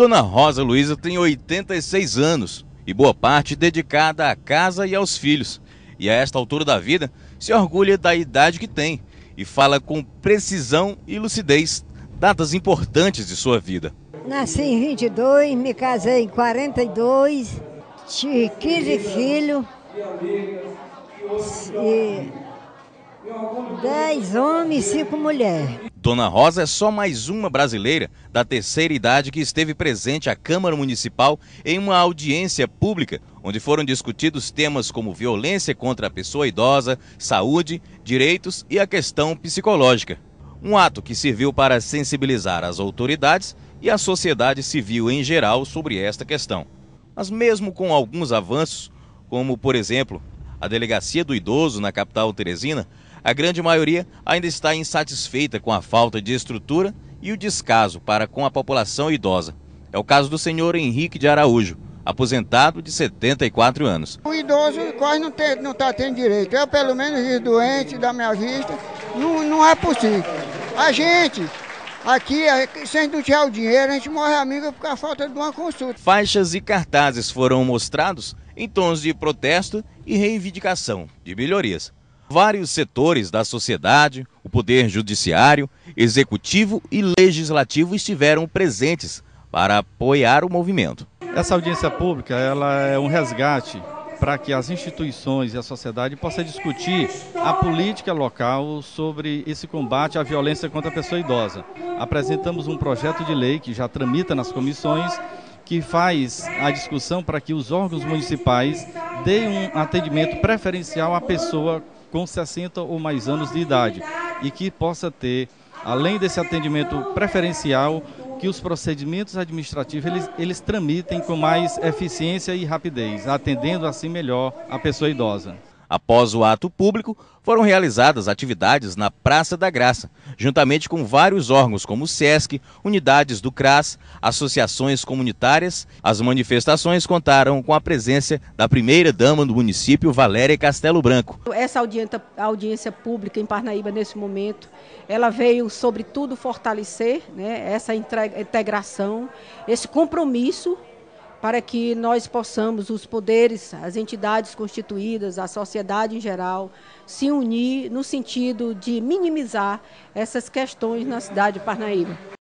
Dona Rosa Luísa tem 86 anos e boa parte dedicada à casa e aos filhos. E a esta altura da vida, se orgulha da idade que tem e fala com precisão e lucidez datas importantes de sua vida. Nasci em 22, me casei em 42, tive 15 filhos, 10 homens e 5 mulheres. Dona Rosa é só mais uma brasileira da terceira idade que esteve presente à Câmara Municipal em uma audiência pública, onde foram discutidos temas como violência contra a pessoa idosa, saúde, direitos e a questão psicológica. Um ato que serviu para sensibilizar as autoridades e a sociedade civil em geral sobre esta questão. Mas, mesmo com alguns avanços, como por exemplo a Delegacia do Idoso na capital Teresina, a grande maioria ainda está insatisfeita com a falta de estrutura e o descaso para com a população idosa. É o caso do senhor Henrique de Araújo, aposentado de 74 anos. O idoso quase não está não tá tendo direito. Eu, pelo menos, doente da minha vista, não, não é possível. A gente, aqui, é sem a não o dinheiro, a gente morre amigo por falta de uma consulta. Faixas e cartazes foram mostrados em tons de protesto e reivindicação de melhorias vários setores da sociedade, o poder judiciário, executivo e legislativo estiveram presentes para apoiar o movimento. Essa audiência pública, ela é um resgate para que as instituições e a sociedade possam discutir a política local sobre esse combate à violência contra a pessoa idosa. Apresentamos um projeto de lei que já tramita nas comissões, que faz a discussão para que os órgãos municipais deem um atendimento preferencial à pessoa com 60 ou mais anos de idade e que possa ter, além desse atendimento preferencial, que os procedimentos administrativos eles, eles tramitem com mais eficiência e rapidez, atendendo assim melhor a pessoa idosa. Após o ato público, foram realizadas atividades na Praça da Graça, juntamente com vários órgãos como o SESC, unidades do CRAS, associações comunitárias. As manifestações contaram com a presença da primeira-dama do município, Valéria Castelo Branco. Essa audiência, audiência pública em Parnaíba, nesse momento, ela veio, sobretudo, fortalecer né, essa integração, esse compromisso para que nós possamos, os poderes, as entidades constituídas, a sociedade em geral, se unir no sentido de minimizar essas questões na cidade de Parnaíba.